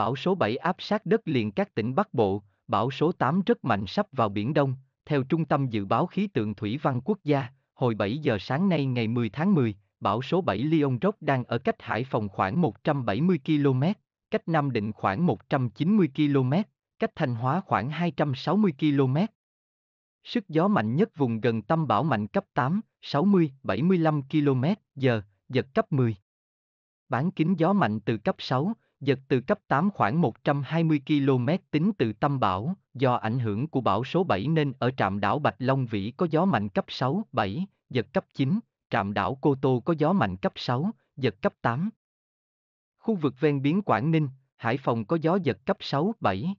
Bão số 7 áp sát đất liền các tỉnh Bắc Bộ, bão số 8 rất mạnh sắp vào Biển Đông, theo Trung tâm Dự báo Khí tượng Thủy văn Quốc gia, hồi 7 giờ sáng nay ngày 10 tháng 10, bão số 7 Lion Rock đang ở cách Hải Phòng khoảng 170 km, cách Nam Định khoảng 190 km, cách Thanh Hóa khoảng 260 km. Sức gió mạnh nhất vùng gần tâm bão mạnh cấp 8, 60, 75 km giờ, giật cấp 10. Bán kính gió mạnh từ cấp 6, giật từ cấp 8 khoảng 120 km tính từ tâm bão, do ảnh hưởng của bão số 7 nên ở trạm đảo Bạch Long Vĩ có gió mạnh cấp 6, 7, giật cấp 9, trạm đảo Cô Tô có gió mạnh cấp 6, giật cấp 8. Khu vực ven biển Quảng Ninh, Hải Phòng có gió giật cấp 6, 7.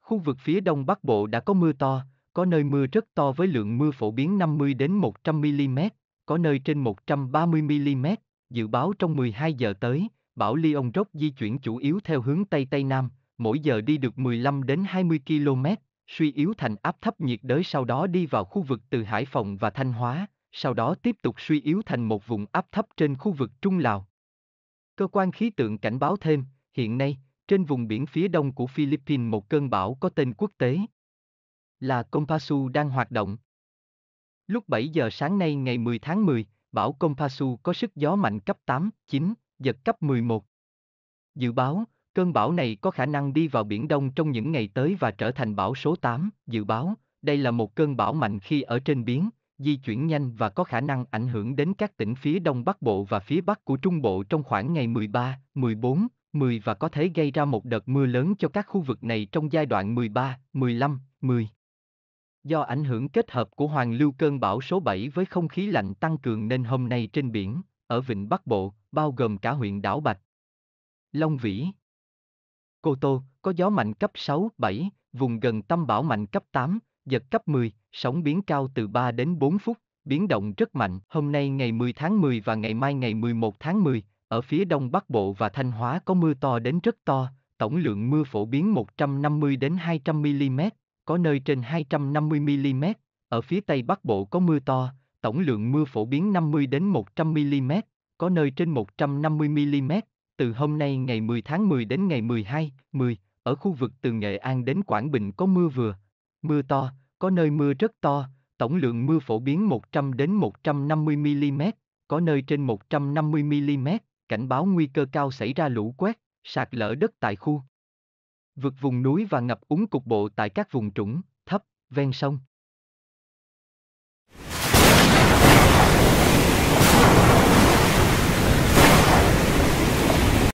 Khu vực phía đông bắc bộ đã có mưa to, có nơi mưa rất to với lượng mưa phổ biến 50 đến 100 mm, có nơi trên 130 mm, dự báo trong 12 giờ tới, bão Lion Rock di chuyển chủ yếu theo hướng Tây Tây Nam, mỗi giờ đi được 15 đến 20 km, suy yếu thành áp thấp nhiệt đới sau đó đi vào khu vực từ Hải Phòng và Thanh Hóa, sau đó tiếp tục suy yếu thành một vùng áp thấp trên khu vực Trung Lào. Cơ quan khí tượng cảnh báo thêm, hiện nay, trên vùng biển phía đông của Philippines một cơn bão có tên quốc tế là Kompasu đang hoạt động. Lúc 7 giờ sáng nay ngày 10 tháng 10, bão Kompasu có sức gió mạnh cấp 8, 9, giật cấp 11. Dự báo, cơn bão này có khả năng đi vào Biển Đông trong những ngày tới và trở thành bão số 8. Dự báo, đây là một cơn bão mạnh khi ở trên biển, di chuyển nhanh và có khả năng ảnh hưởng đến các tỉnh phía Đông Bắc Bộ và phía Bắc của Trung Bộ trong khoảng ngày 13, 14, 10 và có thể gây ra một đợt mưa lớn cho các khu vực này trong giai đoạn 13, 15, 10. Do ảnh hưởng kết hợp của hoàn lưu cơn bão số 7 với không khí lạnh tăng cường nên hôm nay trên biển, ở Vịnh Bắc Bộ, bao gồm cả huyện đảo Bạch. Long Vĩ Cô Tô, có gió mạnh cấp 6, 7, vùng gần tâm bão mạnh cấp 8, giật cấp 10, sóng biển cao từ 3 đến 4 phút, biến động rất mạnh. Hôm nay ngày 10 tháng 10 và ngày mai ngày 11 tháng 10, ở phía đông bắc bộ và Thanh Hóa có mưa to đến rất to, tổng lượng mưa phổ biến 150 đến 200 mm, có nơi trên 250 mm. Ở phía tây bắc bộ có mưa to, tổng lượng mưa phổ biến 50 đến 100 mm, có nơi trên 150 mm, từ hôm nay ngày 10 tháng 10 đến ngày 12, 10, ở khu vực từ Nghệ An đến Quảng Bình có mưa vừa, mưa to, có nơi mưa rất to, tổng lượng mưa phổ biến 100 đến 150 mm, có nơi trên 150 mm, cảnh báo nguy cơ cao xảy ra lũ quét, sạt lở đất tại khu vực vùng núi và ngập úng cục bộ tại các vùng trũng, thấp, ven sông.